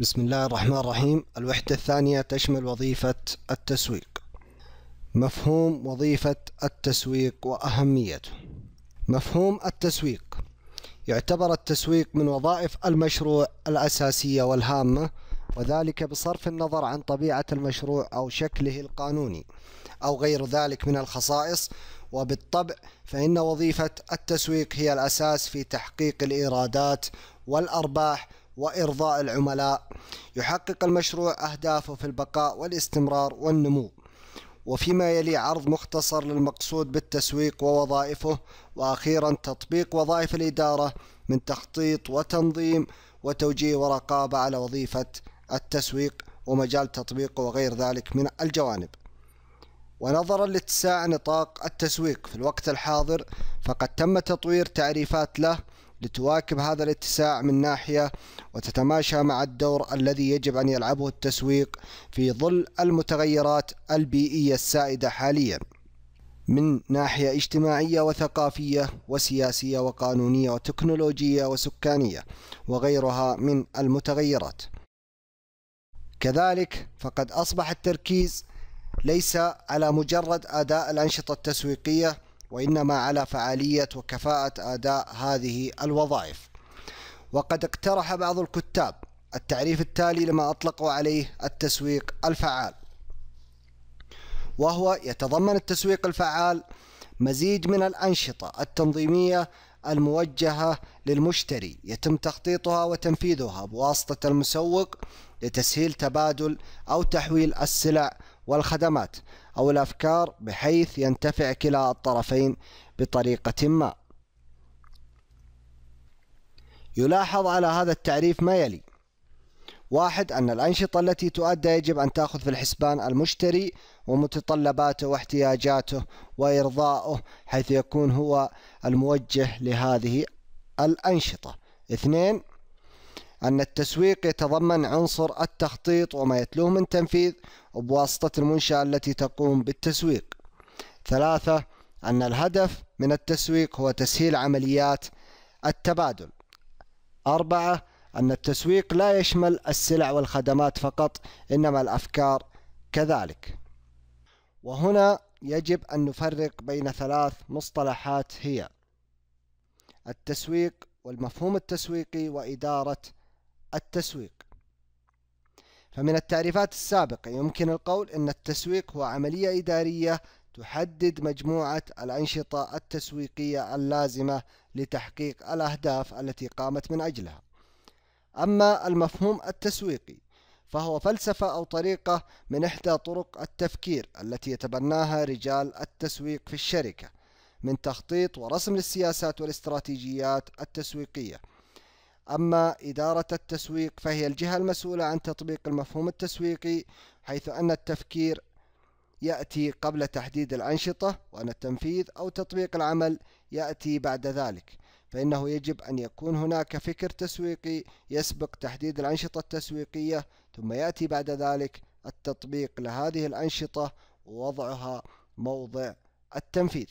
بسم الله الرحمن الرحيم الوحدة الثانية تشمل وظيفة التسويق مفهوم وظيفة التسويق وأهميته مفهوم التسويق يعتبر التسويق من وظائف المشروع الأساسية والهامة وذلك بصرف النظر عن طبيعة المشروع أو شكله القانوني أو غير ذلك من الخصائص وبالطبع فإن وظيفة التسويق هي الأساس في تحقيق الإيرادات والأرباح وإرضاء العملاء يحقق المشروع أهدافه في البقاء والاستمرار والنمو وفيما يلي عرض مختصر للمقصود بالتسويق ووظائفه وأخيرا تطبيق وظائف الإدارة من تخطيط وتنظيم وتوجيه ورقابة على وظيفة التسويق ومجال تطبيقه وغير ذلك من الجوانب ونظرا لاتساع نطاق التسويق في الوقت الحاضر فقد تم تطوير تعريفات له لتواكب هذا الاتساع من ناحية وتتماشى مع الدور الذي يجب أن يلعبه التسويق في ظل المتغيرات البيئية السائدة حالياً من ناحية اجتماعية وثقافية وسياسية وقانونية وتكنولوجية وسكانية وغيرها من المتغيرات. كذلك فقد أصبح التركيز ليس على مجرد أداء الأنشطة التسويقية وإنما على فعالية وكفاءة أداء هذه الوظائف وقد اقترح بعض الكتاب التعريف التالي لما أطلقوا عليه التسويق الفعال وهو يتضمن التسويق الفعال مزيج من الأنشطة التنظيمية الموجهة للمشتري يتم تخطيطها وتنفيذها بواسطة المسوق لتسهيل تبادل أو تحويل السلع والخدمات أو الأفكار بحيث ينتفع كلا الطرفين بطريقة ما يلاحظ على هذا التعريف ما يلي واحد أن الأنشطة التي تؤدى يجب أن تأخذ في الحسبان المشتري ومتطلباته واحتياجاته وإرضائه حيث يكون هو الموجه لهذه الأنشطة اثنين أن التسويق يتضمن عنصر التخطيط وما يتلوه من تنفيذ بواسطة المنشأة التي تقوم بالتسويق. ثلاثة أن الهدف من التسويق هو تسهيل عمليات التبادل. أربعة أن التسويق لا يشمل السلع والخدمات فقط إنما الأفكار كذلك. وهنا يجب أن نفرق بين ثلاث مصطلحات هي التسويق والمفهوم التسويقي وإدارة التسويق فمن التعريفات السابقة يمكن القول أن التسويق هو عملية إدارية تحدد مجموعة الأنشطة التسويقية اللازمة لتحقيق الأهداف التي قامت من أجلها. أما المفهوم التسويقي فهو فلسفة أو طريقة من إحدى طرق التفكير التي يتبناها رجال التسويق في الشركة من تخطيط ورسم للسياسات والاستراتيجيات التسويقية. أما إدارة التسويق فهي الجهة المسؤولة عن تطبيق المفهوم التسويقي حيث أن التفكير يأتي قبل تحديد الأنشطة وأن التنفيذ أو تطبيق العمل يأتي بعد ذلك فإنه يجب أن يكون هناك فكر تسويقي يسبق تحديد الأنشطة التسويقية ثم يأتي بعد ذلك التطبيق لهذه الأنشطة ووضعها موضع التنفيذ